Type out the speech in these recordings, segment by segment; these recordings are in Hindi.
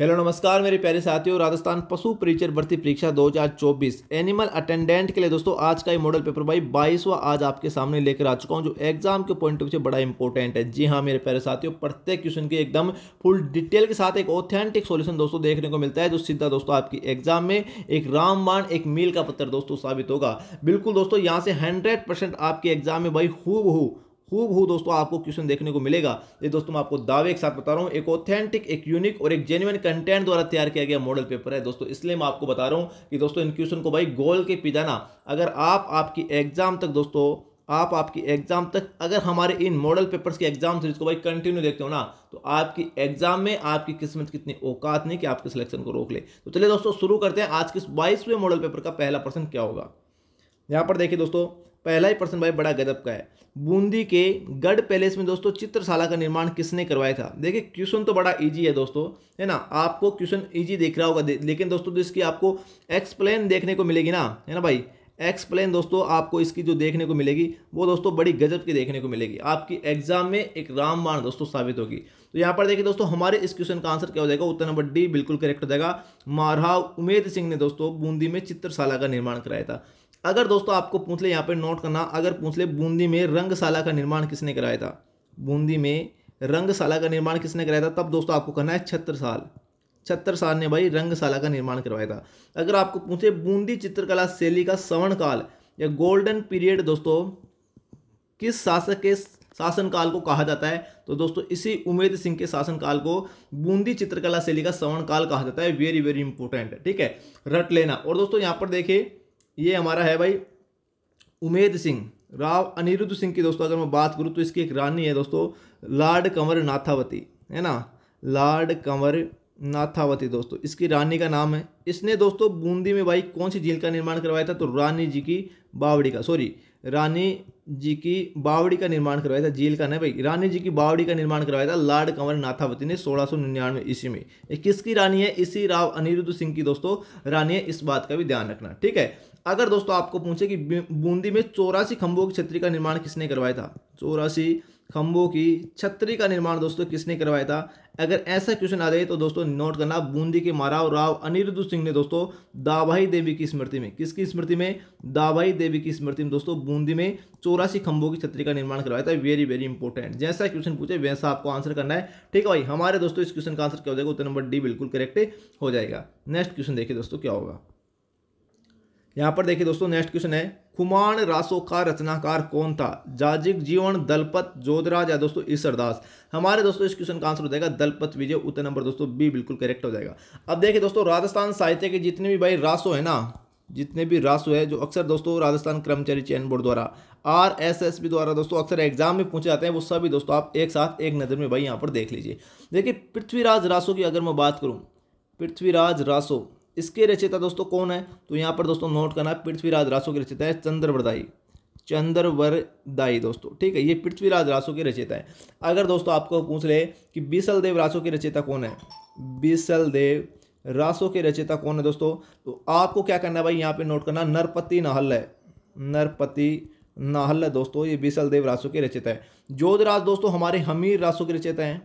हेलो नमस्कार मेरे प्यारे साथियों राजस्थान पशु परिचर भर्ती परीक्षा 2024 एनिमल अटेंडेंट के लिए दोस्तों आज का ये मॉडल पेपर भाई बाईसवा आज आपके सामने लेकर आ चुका हूँ जो एग्जाम के पॉइंट ऑफ से बड़ा इंपॉर्टेंट है जी हाँ मेरे प्यारे साथियों प्रत्येक क्वेश्चन के एकदम फुल डिटेल के साथ एक ऑथेंटिक सोल्यूशन दोस्तों देखने को मिलता है जो सीधा दोस्तों आपकी एग्जाम में एक रामबाण एक मील का पत्थर दोस्तों साबित होगा बिल्कुल दोस्तों यहाँ से हंड्रेड आपके एग्जाम में भाई हु खूब हु दोस्तों आपको क्वेश्चन देखने को मिलेगा ये दोस्तों मैं आपको दावे के साथ बता रहा हूँ एक ऑथेंटिक एक यूनिक और एक जेन्यन कंटेंट द्वारा तैयार किया गया मॉडल पेपर है दोस्तों इसलिए मैं आपको बता रहा हूँ कि दोस्तों इन क्वेश्चन को भाई गोल के पिजाना अगर आप आपकी एग्जाम तक दोस्तों आप आपकी एग्जाम तक अगर हमारे इन मॉडल पेपर्स की एग्जाम सीरीज को भाई कंटिन्यू देखते हो ना तो आपकी एग्जाम में आपकी किस्मत कितनी औकात नहीं कि आपके सिलेक्शन को रोक ले तो चलिए दोस्तों शुरू करते हैं आज के इस बाईसवें मॉडल पेपर का पहला प्रश्न क्या होगा यहाँ पर देखिए दोस्तों पहला ही प्रश्न भाई बड़ा गजब का है बूंदी के गढ़ पैलेस में दोस्तों चित्रशाला का निर्माण किसने करवाया था देखिए क्वेश्चन तो बड़ा इजी है दोस्तों है ना आपको क्वेश्चन इजी देख रहा होगा लेकिन दोस्तों तो इसकी आपको एक्सप्लेन देखने को मिलेगी ना है ना भाई एक्सप्लेन दोस्तों आपको इसकी जो देखने को मिलेगी वो दोस्तों बड़ी गजब की देखने को मिलेगी आपकी एग्जाम में एक रामबाण दोस्तों साबित होगी तो यहाँ पर देखिए दोस्तों हमारे इस क्वेश्चन का आंसर क्या हो जाएगा उत्तर नंबर डी बिल्कुल करेक्ट हो जाएगा मारहाव उमेद सिंह ने दोस्तों बूंदी में चित्रशाला का निर्माण कराया था अगर दोस्तों आपको पूछ ले यहाँ पर नोट करना अगर पूछ ले बूंदी में रंगशाला का निर्माण किसने कराया था बूंदी में रंगशाला का निर्माण किसने कराया था तब दोस्तों आपको करना है छत्र साल छत्तर साल ने भाई रंगशाला का निर्माण करवाया था अगर आपको पूछे बूंदी चित्रकला शैली का सवर्ण काल या गोल्डन पीरियड दोस्तों किस शासक के शासनकाल को कहा जाता है तो दोस्तों इसी उमेद सिंह के शासनकाल को बूंदी चित्रकला शैली का सवर्ण काल कहा जाता है वेरी वेरी इंपॉर्टेंट ठीक है रट लेना और दोस्तों यहाँ पर देखिए ये हमारा है भाई उमेद सिंह राव अनिरुद्ध सिंह की दोस्तों अगर मैं बात करूँ तो इसकी एक रानी है दोस्तों लॉर्ड कंवर नाथावती है ना लॉर्ड कंवर नाथावती दोस्तों इसकी रानी का नाम है इसने दोस्तों बूंदी में भाई कौन सी झील का निर्माण करवाया था तो रानी जी की बावड़ी का सॉरी रानी जी की बावड़ी का निर्माण करवाया था झील का नहीं भाई रानी जी की बावड़ी का निर्माण करवाया था लॉर्ड कंवर नाथावती ने सोलह सौ निन्यानवे ईस्वी में किसकी रानी है इसी राव अनिरुद्ध सिंह की दोस्तों रानी है इस बात का भी ध्यान रखना ठीक है अगर दोस्तों आपको पूछे कि बूंदी में चौरासी खंभों की छत्री का निर्माण किसने करवाया था चौरासी खम्भों की छतरी का निर्माण दोस्तों किसने करवाया था अगर ऐसा क्वेश्चन आ जाए तो दोस्तों नोट करना बूंदी के महाराव राव अनिरुद्ध सिंह ने दोस्तों दाभाई देवी की स्मृति में किसकी स्मृति में दाभाई देवी की स्मृति में दोस्तों बूंदी में चौरासी खंभों की छतरी का निर्माण करवाया था वेरी वेरी इंपॉर्टेंट जैसा क्वेश्चन पूछे वैसा आपको आंसर करना है ठीक है भाई हमारे दोस्तों इस क्वेश्चन का आंसर क्या हो जाएगा उत्तर नंबर डी बिल्कुल करेक्ट हो जाएगा नेक्स्ट क्वेश्चन देखिए दोस्तों क्या होगा यहाँ पर देखिए दोस्तों नेक्स्ट क्वेश्चन है कुमार रासो का रचनाकार कौन था जाजिक जीवन दलपत जोधराज या दोस्तों ईसरदास हमारे दोस्तों इस क्वेश्चन का आंसर हो जाएगा दलपत विजय उत्तर नंबर दोस्तों बी बिल्कुल करेक्ट हो जाएगा अब देखिए दोस्तों राजस्थान साहित्य के जितने भी भाई रासो है ना जितने भी रासो है जो अक्सर दोस्तों राजस्थान कर्मचारी चयन बोर्ड द्वारा आर एस एस बी द्वारा दोस्तों अक्सर एग्जाम में पूछे जाते हैं वो सभी दोस्तों आप एक साथ एक नज़र में भाई यहाँ पर देख लीजिए देखिए पृथ्वीराज रासो की अगर मैं बात करूँ पृथ्वीराज रासो इसके रचयिता दोस्तों कौन है तो यहाँ पर दोस्तों नोट करना पृथ्वीराज रासो की रचयिता है चंद्रवरदाई चंद्रवरदाई दोस्तों ठीक है ये पृथ्वीराज रासो की रचयिता है अगर दोस्तों आपको पूछ ले कि बिसल देव रासो की रचयिता कौन है बिसल देव रासो की रचयिता कौन है दोस्तों तो आपको क्या करना है भाई यहाँ पे नोट करना नरपति नाहल है नरपति नाहल है दोस्तों ये बिसल देव रासो की रचयिता है जोधराज दोस्तों हमारे हमीर रासो की रचयिता हैं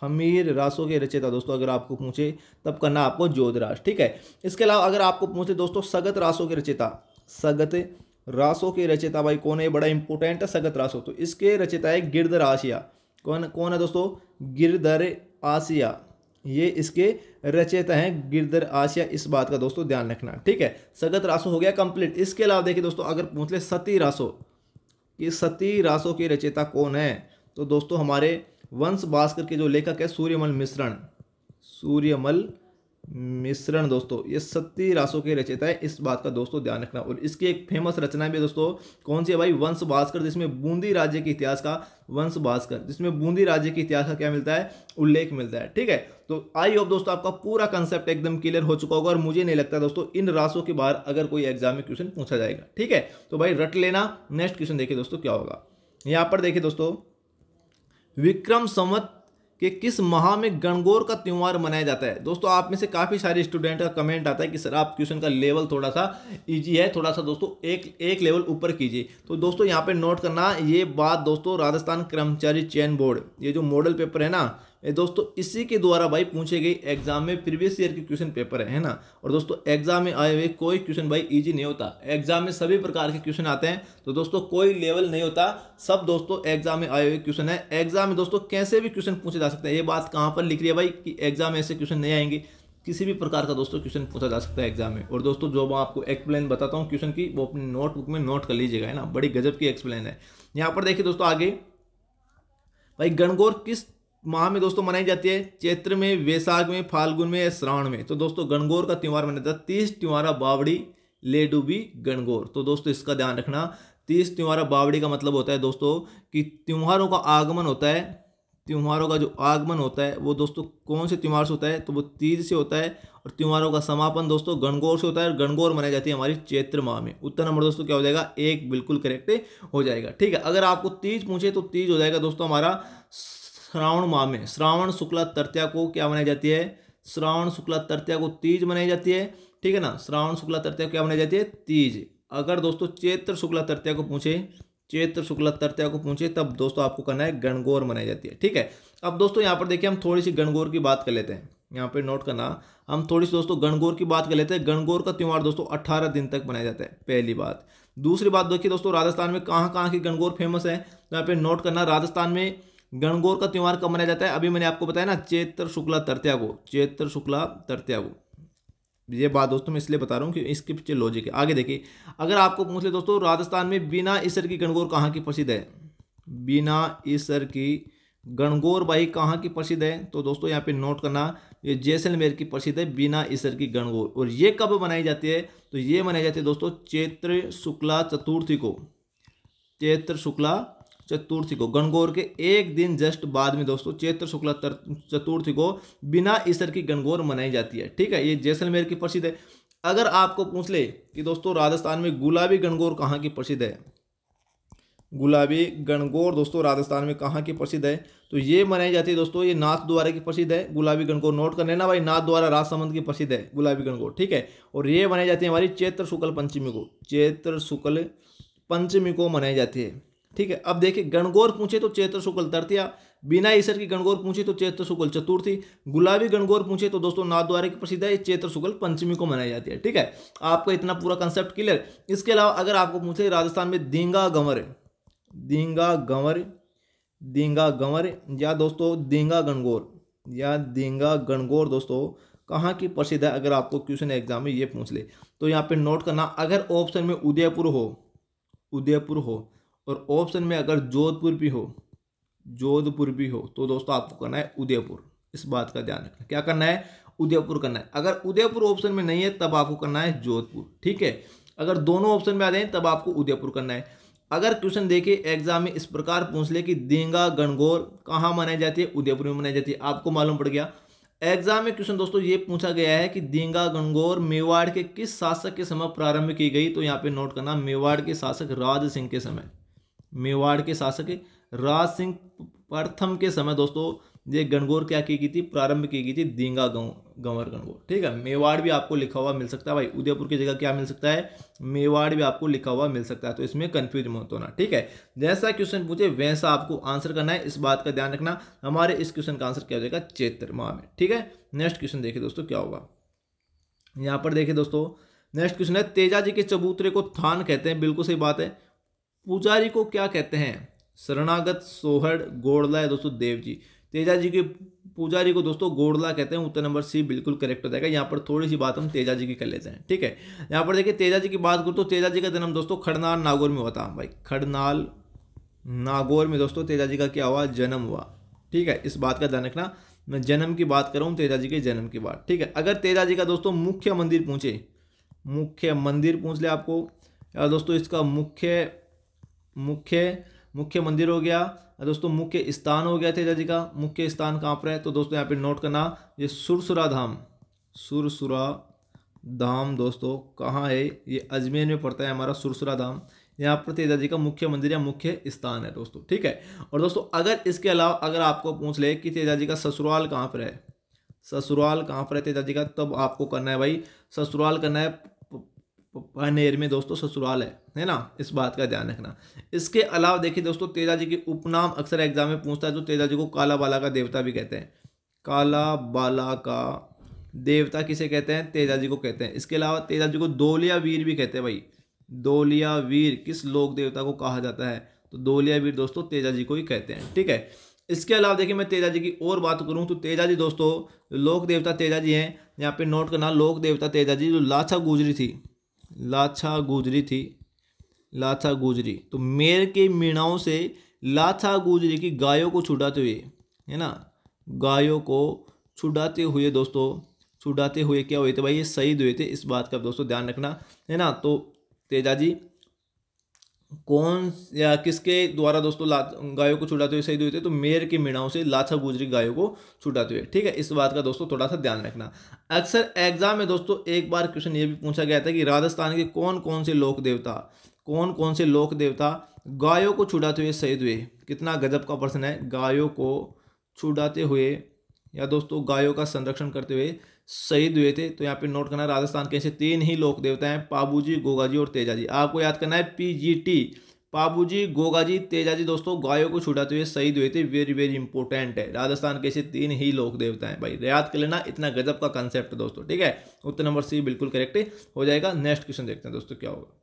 हमीर रासो के रचयिता दोस्तों अगर आपको पूछे तब करना आपको जोधराज ठीक है इसके अलावा अगर आपको पूछे दोस्तों सगत रासो के रचयिता सगत रासो के रचयिता भाई कौन है बड़ा इंपॉर्टेंट है सगत रासो तो इसके रचयिता है गिरधर आशिया कौन कौन है दोस्तों गिरधर आशिया ये इसके रचयिता हैं गिरधर आशिया इस बात का दोस्तों ध्यान रखना ठीक है सगत रासो हो गया कंप्लीट इसके अलावा देखिए दोस्तों अगर पूछ ले सती रासो कि सती रासो की रचयिता कौन है तो दोस्तों हमारे वंश भास्कर के जो लेखक है सूर्यमल मिश्रण सूर्यमल मिश्रण दोस्तों ये सत्ती रासों के रचयिता है इस बात का दोस्तों ध्यान रखना और इसकी एक फेमस रचना भी है दोस्तों कौन सी है भाई वंश भास्कर जिसमें बूंदी राज्य के इतिहास का वंश भास्कर जिसमें बूंदी राज्य के इतिहास का क्या मिलता है उल्लेख मिलता है ठीक है तो आई होप दोस्तों आपका पूरा कंसेप्ट एकदम क्लियर हो चुका होगा और मुझे नहीं लगता दोस्तों इन रासों के बाहर अगर कोई एग्जाम में क्वेश्चन पूछा जाएगा ठीक है तो भाई रट लेना नेक्स्ट क्वेश्चन देखिए दोस्तों क्या होगा यहाँ पर देखिए दोस्तों विक्रम संवत के किस माह में गणगौर का त्यौहार मनाया जाता है दोस्तों आप में से काफ़ी सारे स्टूडेंट का कमेंट आता है कि सर आप क्वेश्चन का लेवल थोड़ा सा इजी है थोड़ा सा दोस्तों एक एक लेवल ऊपर कीजिए तो दोस्तों यहाँ पे नोट करना ये बात दोस्तों राजस्थान कर्मचारी चयन बोर्ड ये जो मॉडल पेपर है ना दोस्तों इसी के द्वारा भाई पूछे गए एग्जाम में प्रीवियस ईयर के क्वेश्चन पेपर है ना और दोस्तों एग्जाम में आए हुए कोई क्वेश्चन भाई इजी नहीं होता एग्जाम में सभी प्रकार के क्वेश्चन आते हैं तो दोस्तों कोई लेवल नहीं होता सब दोस्तों एग्जाम में आए हुए क्वेश्चन है एग्जाम में दोस्तों कैसे भी क्वेश्चन पूछे जा सकते हैं ये बात कहाँ पर लिख रही है भाई कि एग्जाम में ऐसे क्वेश्चन नहीं आएंगे किसी भी प्रकार का दोस्तों क्वेश्चन पूछा जा सकता है एग्जाम में और दोस्तों जो मैं आपको एक्सप्लेन बताता हूँ क्वेश्चन की वो अपनी नोटबुक में नोट कर लीजिएगा है ना बड़ी गजब की एक्सप्लेन है यहाँ पर देखिए दोस्तों आगे भाई गणगौर किस माह में दोस्तों मनाई जाती है चैत्र में वैसाख में फाल्गुन में या श्रावण में तो दोस्तों गणगौर का त्यौहार मनाया जाता है तीस त्योहारा बावड़ी ले डूबी गणगौर तो दोस्तों इसका ध्यान रखना तीस त्यौहारा बावड़ी का मतलब होता है दोस्तों कि त्यौहारों का आगमन होता है त्यौहारों का जो आगमन होता है वो दोस्तों कौन से त्यौहार से होता है तो वो तीज से होता है और त्यौहारों का समापन दोस्तों गणगौर से होता है और गणगौर मनाई जाती है हमारी चैत्र माह में उत्तर नंबर दोस्तों क्या हो जाएगा एक बिल्कुल करेक्ट हो जाएगा ठीक है अगर आपको तीज पूछे तो तीज हो जाएगा दोस्तों हमारा श्रावण माह में श्रावण शुक्ला तृतीया को क्या मनाई जाती है श्रावण शुक्ला तृतीया को तीज मनाई जाती है ठीक है ना श्रावण शुक्ला तृतीया को क्या मनाई जाती है तीज अगर दोस्तों चैत्र शुक्ला तृतीया को पूछे चैत्र शुक्ला तृतीया को पूछे तब दोस्तों आपको करना है गणगौर मनाई जाती है ठीक है अब दोस्तों यहाँ पर देखिए हम थोड़ी सी गणगौर की बात कर लेते हैं यहाँ पर नोट करना हम थोड़ी सी दोस्तों गणगौर की बात कर लेते हैं गणगौर का त्यौहार दोस्तों अट्ठारह दिन तक मनाया जाता है पहली बात दूसरी बात देखिए दोस्तों राजस्थान में कहाँ कहाँ की गणगौर फेमस है यहाँ पे नोट करना राजस्थान में गणगौर का त्यौहार कब मनाया जाता है अभी मैंने आपको बताया ना चैत्र शुक्ला तरत्यागो चैत्र शुक्ला तरत्यागो ये बात दोस्तों मैं इसलिए बता रहा हूँ कि इसके पीछे लॉजिक है आगे देखिए अगर आपको पूछ ले दोस्तों राजस्थान में बिना ईसर की गणगौर कहाँ की प्रसिद्ध है बिना ईसर की गणगौर बाई कहाँ की प्रसिद्ध है तो दोस्तों यहाँ पे नोट करना ये जैसलमेर की प्रसिद्ध है बिना ईसर की गणगौर और ये कब मनाई जाती है तो ये मनाई जाती है दोस्तों चैत्र शुक्ला चतुर्थी को चैत्र शुक्ला चतुर्थी को गणगौर के एक दिन जस्ट बाद में दोस्तों चैत्र शुक्ला चतुर्थी को बिना ईसर की गणगौर मनाई जाती है ठीक है ये जैसलमेर की प्रसिद्ध है अगर आपको पूछ ले कि दोस्तों राजस्थान में गुलाबी गणगौर कहाँ की प्रसिद्ध है गुलाबी गणगौर दोस्तों राजस्थान में कहाँ की प्रसिद्ध है तो ये मनाई जाती है दोस्तों ये नाथ द्वारा की प्रसिद्ध है गुलाबी गणगौर नोट कर लेना भाई नाथ द्वारा राजसमंद की प्रसिद्ध है गुलाबी गणगौर ठीक है और ये मनाई जाती है हमारी चैत्र शुक्ल पंचमी को चैत्र शुक्ल पंचमी को मनाई जाती है ठीक है अब देखिए गणगौर पूछे तो चैत्र शुक्ल तृतीया बिना ईसर की गणगौर पूछे तो चैत्र शुक्ल चतुर्थी गुलाबी गणगौर पूछे तो दोस्तों द्वारे की प्रसिद्ध है चैत्र शुक्ल पंचमी को मनाई जाती है ठीक है आपका इतना पूरा कंसेप्ट क्लियर इसके अलावा अगर आपको पूछे राजस्थान में दींगा गंवर दींगा गंवर दींगा गंवर या दोस्तों दींगा गणगौर या दींगा गणगौर दोस्तों कहाँ की प्रसिद्ध है अगर आपको क्वेश्चन एग्जाम में ये पूछ ले तो यहाँ पे नोट करना अगर ऑप्शन में उदयपुर हो उदयपुर हो और ऑप्शन में अगर जोधपुर भी हो जोधपुर भी हो तो दोस्तों आपको करना है उदयपुर इस बात का ध्यान रखना क्या करना है उदयपुर करना है अगर उदयपुर ऑप्शन में नहीं है तब आपको करना है जोधपुर ठीक है अगर दोनों ऑप्शन में आ जाए तब आपको उदयपुर करना है अगर क्वेश्चन देखिए एग्जाम में इस प्रकार पूछ ले कि देंगा गणगौर कहाँ मनाई जाती है उदयपुर में मनाई जाती है आपको मालूम पड़ गया एग्जाम में क्वेश्चन दोस्तों ये पूछा गया है कि देंगा गणगौर मेवाड़ के किस शासक के समय प्रारंभ की गई तो यहाँ पे नोट करना मेवाड़ के शासक राज सिंह के समय मेवाड़ के शासक राज सिंह प्रथम के समय दोस्तों ये गणगौर क्या की गई थी प्रारंभ की गई थी दींगा गांव गंवर गणगौर ठीक है मेवाड़ भी आपको लिखा हुआ मिल सकता है भाई उदयपुर की जगह क्या मिल सकता है मेवाड़ भी आपको लिखा हुआ मिल सकता है तो इसमें कंफ्यूज मत होना ठीक है जैसा क्वेश्चन पूछे वैसा आपको आंसर करना है इस बात का ध्यान रखना हमारे इस क्वेश्चन का आंसर क्या हो जाएगा चैत्र माह में ठीक है नेक्स्ट क्वेश्चन देखिए दोस्तों क्या होगा यहाँ पर देखिए दोस्तों नेक्स्ट क्वेश्चन है तेजा जी के चबूतरे को थान कहते हैं बिल्कुल सही बात है पुजारी को क्या कहते हैं शरणागत सोहड़ गोड़ला है दोस्तों देव जी तेजा जी के पुजारी को दोस्तों गोड़ला कहते हैं उत्तर नंबर सी बिल्कुल करेक्ट हो जाएगा यहाँ पर थोड़ी सी बात हम तेजा जी की कर लेते हैं ठीक है यहाँ पर देखिए तेजा जी की बात करूँ तो तेजा जी का जन्म दोस्तों खड़नाल नागौर में हुआ था भाई खड़नाल नागौर में दोस्तों तेजा जी का क्या हुआ जन्म हुआ ठीक है इस बात का ध्यान रखना मैं जन्म की बात कर रहा हूँ तेजा जी के जन्म की बात ठीक है अगर तेजा जी का दोस्तों मुख्य मंदिर पूछे मुख्य मंदिर पूछ ले आपको यार दोस्तों इसका मुख्य मुख्य मुख्य मंदिर हो गया दोस्तों मुख्य स्थान हो गया तेजा जी का मुख्य स्थान कहाँ पर है तो दोस्तों यहाँ पे नोट करना ये सुरसुरा धाम सुरसुरा धाम दोस्तों कहाँ है ये अजमेर में पड़ता है हमारा सुरसुरा धाम यहाँ पर तेजा जी का मुख्य मंदिर या मुख्य स्थान है दोस्तों ठीक है और दोस्तों अगर इसके अलावा अगर आपको पूछ ले कि तेजा जी का ससुराल कहाँ पर है ससुराल कहाँ पर है तेजा जी का तब आपको करना है भाई ससुराल करना है पनेर में दोस्तों ससुराल है है ना इस बात का ध्यान रखना इसके अलावा देखिए दोस्तों तेजा जी के उपनाम अक्सर एग्जाम में पूछता है तो तेजा जी को काला बाला का देवता भी कहते हैं काला बाला का देवता किसे कहते हैं तेजा जी को कहते हैं इसके अलावा तेजा जी को दोलिया वीर भी कहते हैं भाई दोलिया वीर किस लोक देवता को कहा जाता है तो दोलिया वीर दोस्तों तेजा जी को ही कहते हैं ठीक है इसके अलावा देखिए मैं तेजा जी की और बात करूं तो तेजा जी दोस्तों लोक देवता तेजा जी हैं यहाँ पे नोट करना लोक देवता तेजा जी जो लाछा गुजरी थी लाछा गुजरी थी लाथा गुजरी तो मेर के मीणाओं से लाथा गुजरी की गायों को छुड़ाते हुए है ना गायों को छुड़ाते हुए दोस्तों छुड़ाते हुए क्या हुए थे भाई ये शहीद हुए थे इस बात का दोस्तों ध्यान रखना है ना तो तेजाजी कौन या किसके द्वारा दोस्तों गायों को छुड़ाते हुए शहीद हुए थे तो मेयर की मीणाओं से लाथा गुजरी गायों को छुड़ाते हुए ठीक है इस बात का दोस्तों थोड़ा सा ध्यान रखना अक्सर एग्जाम में दोस्तों एक बार क्वेश्चन ये भी पूछा गया था कि राजस्थान के कौन कौन से लोक देवता कौन कौन से लोक देवता गायों को छुड़ाते हुए शहीद हुए कितना गजब का प्रश्न है गायों को छुड़ाते हुए या दोस्तों गायों का संरक्षण करते हुए शहीद हुए थे तो यहाँ पे नोट करना राजस्थान के ऐसे तीन ही लोक देवता हैं पाबूजी गोगाजी और तेजाजी आपको याद करना है पीजीटी पाबूजी गोगाजी तेजाजी दोस्तों गायों को छुड़ाते हुए शहीद हुए थे वेरी वेरी इंपॉर्टेंट है राजस्थान के ऐसे तीन ही लोक देवता हैं भाई याद कर लेना इतना गजब का कंसेप्ट दोस्तों ठीक है उत्तर नंबर सी बिल्कुल करेक्ट हो जाएगा नेक्स्ट क्वेश्चन देखते हैं दोस्तों क्या होगा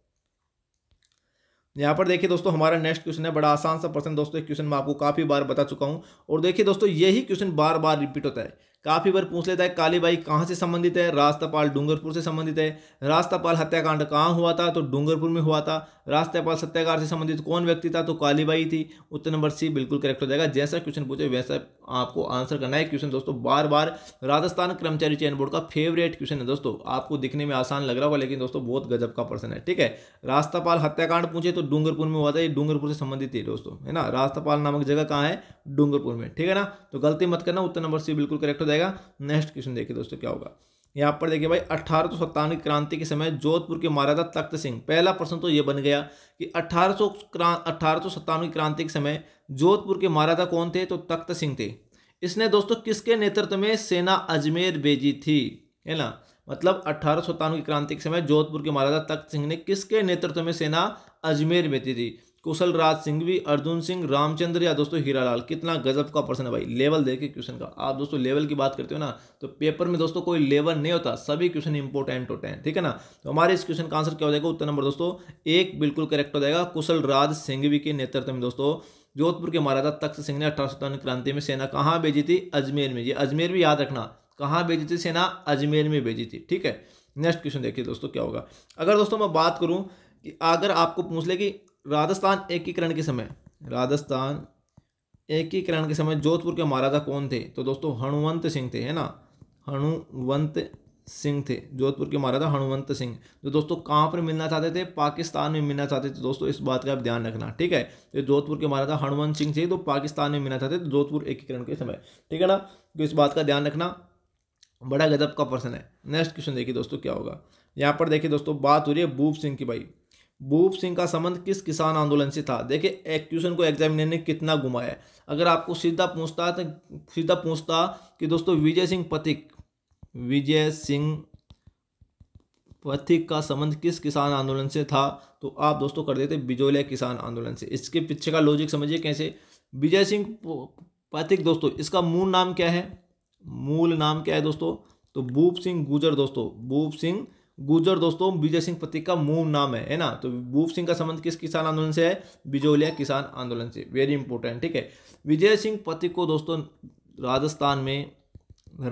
यहाँ पर देखिए दोस्तों हमारा नेक्स्ट क्वेश्चन है बड़ा आसान सा प्रश्न दोस्तों क्वेश्चन मैं आपको काफ़ी बार बता चुका हूँ और देखिए दोस्तों यही क्वेश्चन बार बार रिपीट होता है काफ़ी बार पूछ लेता है कालीबाई कहाँ से संबंधित है रास्तापाल डूंगरपुर से संबंधित है रास्तापाल हत्याकांड कहाँ हुआ था तो डूंगरपुर में हुआ था रास्तापाल सत्याकार से संबंधित कौन व्यक्ति था तो कालीबाई थी उत्तर नंबर सी बिल्कुल करेक्ट हो जाएगा जैसा क्वेश्चन पूछे वैसा आपको आंसर करना है क्वेश्चन दोस्तों बार बार राजस्थान कर्मचारी चयन बोर्ड का फेवरेट क्वेश्चन है दोस्तों आपको दिखने में आसान लग रहा होगा लेकिन दोस्तों बहुत गजब का प्रश्न है ठीक है रास्तापाल हत्याकांड पूछे तो डूंगरपुर में हुआ था ये डूंगरपुर से संबंधित है दोस्तों है ना रास्तापाल नामक जगह कहाँ है डूंगरपुर में ठीक है ना तो गलती मत करना उत्तर नंबर सी बिल्कुल करेक्ट हो जाएगा जाएगा नेक्स्ट क्वेश्चन देखिए दोस्तों क्या होगा यहाँ पर देखिए भाई अठारह सौ सत्तावन की क्रांति के समय जोधपुर के महाराजा तख्त सिंह पहला प्रश्न तो ये बन गया कि अठारह सौ अठारह सौ सत्तावन की क्रांति के समय जोधपुर के महाराजा कौन थे तो तख्त सिंह थे इसने दोस्तों किसके नेतृत्व में सेना अजमेर भेजी थी है ना मतलब अठारह की क्रांति के समय जोधपुर के महाराजा तख्त सिंह ने किसके नेतृत्व में सेना अजमेर भेजी थी कुशल राज सिंघवी अर्जुन सिंह रामचंद्र या दोस्तों हीरालाल कितना गजब का पर्सन है भाई लेवल देखिए क्वेश्चन का आप दोस्तों लेवल की बात करते हो ना तो पेपर में दोस्तों कोई लेवल नहीं होता सभी क्वेश्चन इंपॉर्टेंट होते हैं ठीक है ना तो हमारे इस क्वेश्चन का आंसर क्या हो जाएगा उत्तर नंबर दोस्तों एक बिल्कुल करेक्ट हो जाएगा कुशल राज सिंघवी के नेतृत्व में दोस्तों जोधपुर के महाराजा तख्त सिंह ने अठारह क्रांति में सेना कहाँ भेजी थी अजमेर में ये अजमेर भी याद रखना कहाँ भेजी थी सेना अजमेर में भेजी थी ठीक है नेक्स्ट क्वेश्चन देखिए दोस्तों क्या होगा अगर दोस्तों मैं बात करूँ कि अगर आपको पूछ ले कि राजस्थान एकीकरण के समय राजस्थान एकीकरण के समय जोधपुर के महाराजा कौन थे तो दोस्तों हनुवंत सिंह थे है ना हनुवंत सिंह थे जोधपुर के महाराजा हनुवंत सिंह जो दोस्तों कहाँ पर मिलना चाहते थे पाकिस्तान में मिलना चाहते थे दोस्तों इस बात का आप ध्यान रखना ठीक है तो जोधपुर के महाराजा हनुवंत सिंह थे तो पाकिस्तान में मिलना चाहते थे जोधपुर एकीकरण के समय ठीक है ना तो इस बात का ध्यान रखना बड़ा गजब का प्रश्न है नेक्स्ट क्वेश्चन देखिए दोस्तों क्या होगा यहाँ पर देखिए दोस्तों बात हो रही है भूप सिंह की भाई भूप सिंह का संबंध किस किसान आंदोलन से था देखिए एक क्वेश्चन को एग्जामिनर ने कितना घुमाया अगर आपको सीधा पूछता तो सीधा पूछता कि दोस्तों विजय सिंह पथिक विजय सिंह पथिक का संबंध किस किसान आंदोलन से था तो आप दोस्तों कर देते बिजोलिया किसान आंदोलन से इसके पीछे का लॉजिक समझिए कैसे विजय सिंह पथिक दोस्तों इसका मूल नाम क्या है मूल नाम क्या है दोस्तों तो भूप सिंह गुजर दोस्तों भूप सिंह गुजर दोस्तों विजय सिंह पति का मूव नाम है ना तो भूप सिंह का संबंध किस किसान आंदोलन से है बिजोलिया किसान आंदोलन से वेरी इंपॉर्टेंट ठीक है विजय सिंह पति को दोस्तों राजस्थान में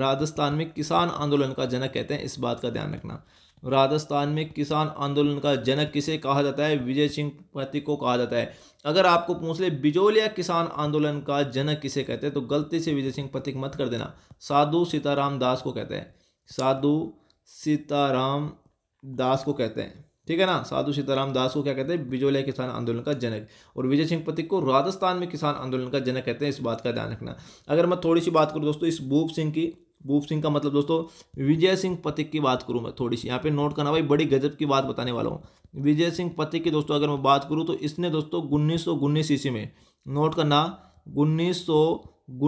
राजस्थान में किसान आंदोलन का जनक कहते हैं इस बात का ध्यान रखना राजस्थान में किसान आंदोलन का जनक किसे कहा जाता है विजय सिंह पति को कहा जाता है अगर आपको पूछ ले बिजोलिया किसान आंदोलन का जनक किसे कहते हैं तो गलती से विजय सिंह पति मत कर देना साधु सीताराम दास को कहते हैं साधु सीताराम दास को कहते हैं ठीक है ना साधु सीताराम दास को क्या कहते हैं बिजोले किसान आंदोलन का जनक और विजय सिंह पथिक को राजस्थान में किसान आंदोलन का जनक कहते हैं इस बात का ध्यान रखना अगर मैं थोड़ी सी बात करूँ दोस्तों इस भूप सिंह की भूप सिंह का मतलब दोस्तों विजय सिंह पथिक की बात करूँ मैं थोड़ी सी यहाँ पे नोट करना भाई बड़ी गजब की बात बताने वाला हूँ विजय सिंह पथिक की दोस्तों अगर मैं बात करूँ तो इसने दोस्तों उन्नीस सौ उन्नीस ईस्वी में नोट करना उन्नीस सौ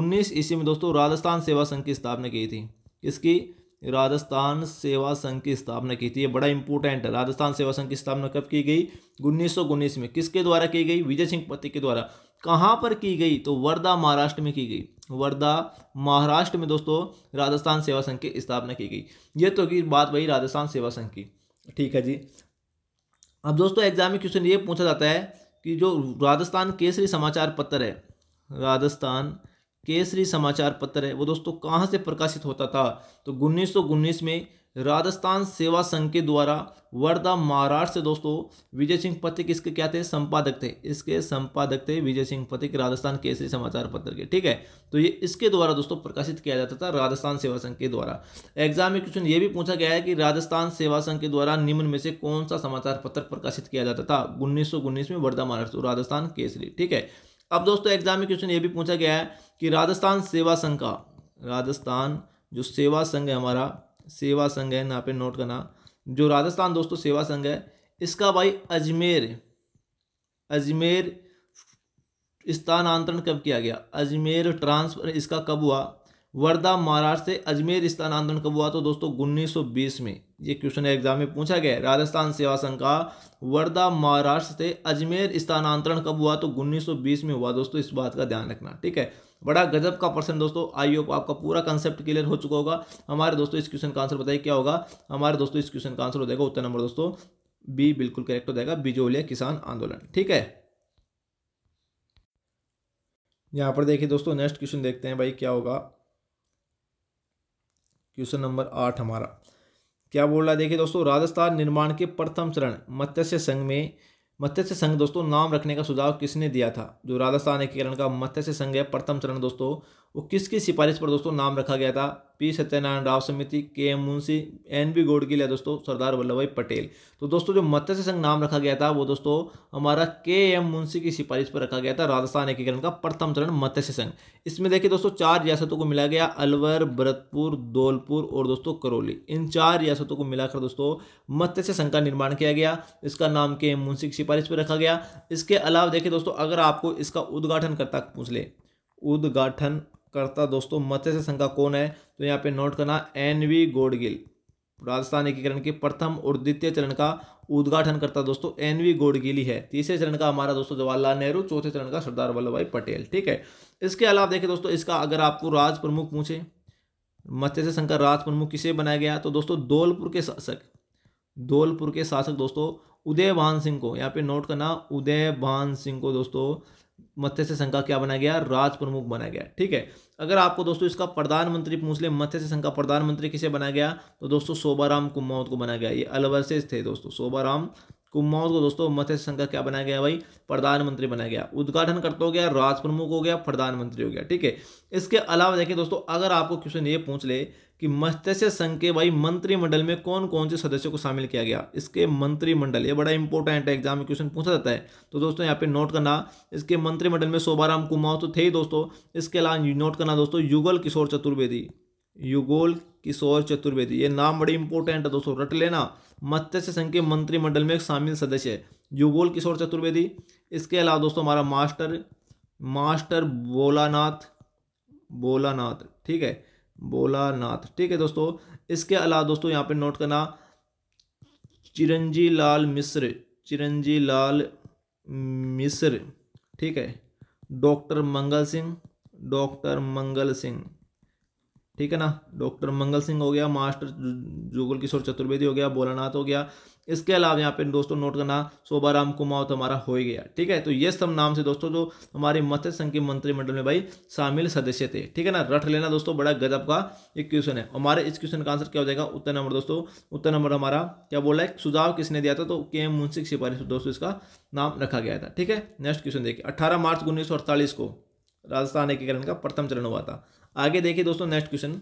उन्नीस ईस्वी में दोस्तों राजस्थान सेवा संघ की स्थापना की थी इसकी राजस्थान सेवा संघ की स्थापना की थी ये बड़ा इंपॉर्टेंट है राजस्थान सेवा संघ की स्थापना कब की गई उन्नीस में किसके द्वारा की गई विजय सिंह पति के द्वारा कहाँ पर की गई तो वर्धा महाराष्ट्र में की गई वर्धा महाराष्ट्र में दोस्तों राजस्थान सेवा संघ की स्थापना की गई ये तो की बात वही राजस्थान सेवा संघ की ठीक है जी अब दोस्तों एग्जाम में क्वेश्चन ये पूछा जाता है कि जो राजस्थान केसरी समाचार पत्र है राजस्थान केसरी समाचार पत्र है वो दोस्तों कहाँ से प्रकाशित होता था तो उन्नीस में राजस्थान सेवा संघ के द्वारा वर्धा महाराष्ट्र से दोस्तों विजय सिंह पथिक इसके क्या थे संपादक थे इसके संपादक थे विजय सिंह पथिक राजस्थान केसरी समाचार पत्र के ठीक है तो ये इसके द्वारा दोस्तों प्रकाशित किया जाता था राजस्थान सेवा संघ के द्वारा एग्जाम में क्वेश्चन ये भी पूछा गया है कि राजस्थान सेवा संघ के द्वारा निम्न में से कौन सा समाचार पत्र प्रकाशित किया जाता था उन्नीस में वर्धा महाराष्ट्र तो राजस्थान केसरी ठीक है अब दोस्तों एग्जाम में क्वेश्चन ये भी पूछा गया है कि राजस्थान सेवा संघ का राजस्थान जो सेवा संघ है हमारा सेवा संघ है यहाँ पे नोट करना जो राजस्थान दोस्तों सेवा संघ है इसका भाई अजमेर अजमेर स्थानांतरण कब किया गया अजमेर ट्रांसफर इसका कब हुआ वर्धा महाराष्ट्र से अजमेर स्थानांतरण कब हुआ तो दोस्तों उन्नीस में ये क्वेश्चन एग्जाम में पूछा गया राजस्थान सेवा संघ का वर्धा महाराष्ट्र से अजमेर स्थानांतरण कब हुआ तो 1920 में हुआ दोस्तों इस बात का ध्यान रखना ठीक है बड़ा गजब का पर्सन दोस्तों आई होप आपका पूरा कंसेप्ट क्लियर हो चुका होगा हमारे दोस्तों इस क्वेश्चन का आंसर बताइए क्या होगा हमारे दोस्तों इस क्वेश्चन का आंसर हो जाएगा उत्तर नंबर दोस्तों बी बिल्कुल करेक्ट हो जाएगा बिजोलिया किसान आंदोलन ठीक है यहाँ पर देखिए दोस्तों नेक्स्ट क्वेश्चन देखते हैं भाई क्या होगा क्वेश्चन नंबर आठ हमारा क्या बोल रहा है देखिए दोस्तों राजस्थान निर्माण के प्रथम चरण मत्स्य संघ में मत्स्य संघ दोस्तों नाम रखने का सुझाव किसने दिया था जो राजस्थान एकीकरण का मत्स्य संघ है प्रथम चरण दोस्तों वो किसकी सिफारिश पर दोस्तों नाम रखा गया था पी सत्यनारायण राव समिति के M Munshi N B Gadgil या दोस्तों सरदार वल्लभ भाई पटेल तो दोस्तों जो मत्स्य संघ नाम रखा गया था वो दोस्तों हमारा के एम मुंशी की सिफारिश पर रखा गया था राजस्थान एकीकरण का प्रथम चरण मत्स्य संघ इसमें देखिए दोस्तों चार रियासतों को मिला गया अलवर भरतपुर धौलपुर और दोस्तों करौली इन चार रियासतों को मिलाकर दोस्तों मत्स्य संघ का निर्माण किया गया इसका नाम के एम मुंशी की सिफारिश पर रखा गया इसके अलावा देखिए दोस्तों अगर आपको इसका उद्घाटन करता पूछ ले उद्घाटन करता दोस्तों मत्स्य संघ का कौन है तो यहाँ पे नोट करना एन वी गोडगिल राजस्थान एकीकरण के प्रथम और द्वितीय चरण का उद्घाटन करता दोस्तों एन वी गोडगिली है तीसरे चरण का हमारा दोस्तों जवाहरलाल नेहरू चौथे चरण का सरदार वल्लभ भाई पटेल ठीक है इसके अलावा देखिए दोस्तों इसका अगर आपको राज प्रमुख पूछे मत्स्य संघ का राज प्रमुख किसे बनाया गया तो दोस्तों धौलपुर के शासक धौलपुर के शासक दोस्तों उदय भान सिंह को यहाँ पे नोट करना उदय भान सिंह को दोस्तों मत्स्य संघ का क्या बनाया गया राज प्रमुख बनाया गया ठीक है अगर आपको दोस्तों इसका प्रधानमंत्री पूछ ले मत्स्य संघ का प्रधानमंत्री किसे बनाया गया तो दोस्तों शोभाराम कुमौत को बनाया गया ये अलवर से थे दोस्तों शोभाराम कुमौत को दोस्तों मत्स्य संघ का क्या बनाया गया भाई प्रधानमंत्री बनाया गया उद्घाटन करता हो गया राज प्रमुख हो गया प्रधानमंत्री हो गया ठीक है इसके अलावा देखिए दोस्तों अगर आपको क्वेश्चन ये पूछ ले कि मत्स्य संघ के भाई मंत्रिमंडल में कौन कौन से सदस्यों को शामिल किया गया इसके मंत्रिमंडल ये बड़ा इंपॉर्टेंट है एग्जाम में क्वेश्चन पूछा जाता है तो दोस्तों यहाँ पे नोट करना इसके मंत्रिमंडल में शोभाराम कुमार तो थे ही दोस्तों इसके अलावा नोट करना दोस्तों युगल किशोर चतुर्वेदी युगोल किशोर चतुर्वेदी ये नाम बड़े इंपॉर्टेंट है दोस्तों रट लेना मत्स्य संघ के मंत्रिमंडल में एक शामिल सदस्य है युगोल किशोर चतुर्वेदी इसके अलावा दोस्तों हमारा मास्टर मास्टर भोलानाथ भोलानाथ ठीक है बोला नाथ ठीक है दोस्तों इसके अलावा दोस्तों यहाँ पे नोट करना चिरंजी लाल मिस्र चिरंजी लाल मिस्र ठीक है डॉक्टर मंगल सिंह डॉक्टर मंगल सिंह ठीक है ना डॉक्टर मंगल सिंह हो गया मास्टर जुगल किशोर चतुर्वेदी हो गया भोलानाथ हो गया इसके अलावा यहाँ पे दोस्तों नोट करना शोभाराम कुमार तो हमारा हो ही गया ठीक है तो ये सब नाम से दोस्तों जो हमारे मत्स्य संघ के मंत्रिमंडल में भाई शामिल सदस्य थे ठीक है ना रट लेना दोस्तों बड़ा गजब का एक क्वेश्चन है हमारे इस क्वेश्चन का आंसर क्या हो जाएगा उत्तर नंबर दोस्तों उत्तर नंबर हमारा क्या बोला है सुझाव किसने दिया था तो के एम मुंसिक सिफारिश दोस्तों इसका नाम रखा गया था ठीक है नेक्स्ट क्वेश्चन देखिए अट्ठारह मार्च उन्नीस को राजस्थान एकीकरण का प्रथम चरण हुआ था आगे देखिए दोस्तों नेक्स्ट क्वेश्चन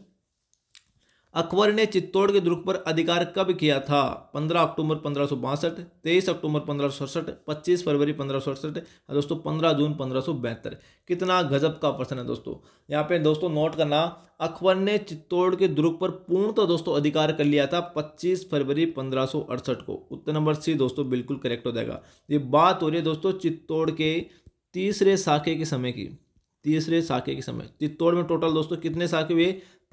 अकबर ने चित्तौड़ के दुर्ग पर अधिकार कब किया था 15 अक्टूबर पंद्रह सौ बासठ तेईस अक्टूबर पंद्रह सौ सड़सठ पच्चीस फरवरी पंद्रह सौ अड़सठ हाँ दोस्तों 15 जून पंद्रह सौ बहत्तर कितना गजब का प्रश्न है दोस्तों यहाँ पे दोस्तों नोट करना अकबर ने चित्तौड़ के दुर्ग पर पूर्णतः दोस्तों अधिकार कर लिया था 25 फरवरी पंद्रह को उत्तर नंबर सी दोस्तों बिल्कुल करेक्ट हो जाएगा ये बात हो रही है दोस्तों चित्तौड़ के तीसरे साखे के समय की तीसरे साखे के समय चित्तौड़ में टोटल दोस्तों कितने साखे हुए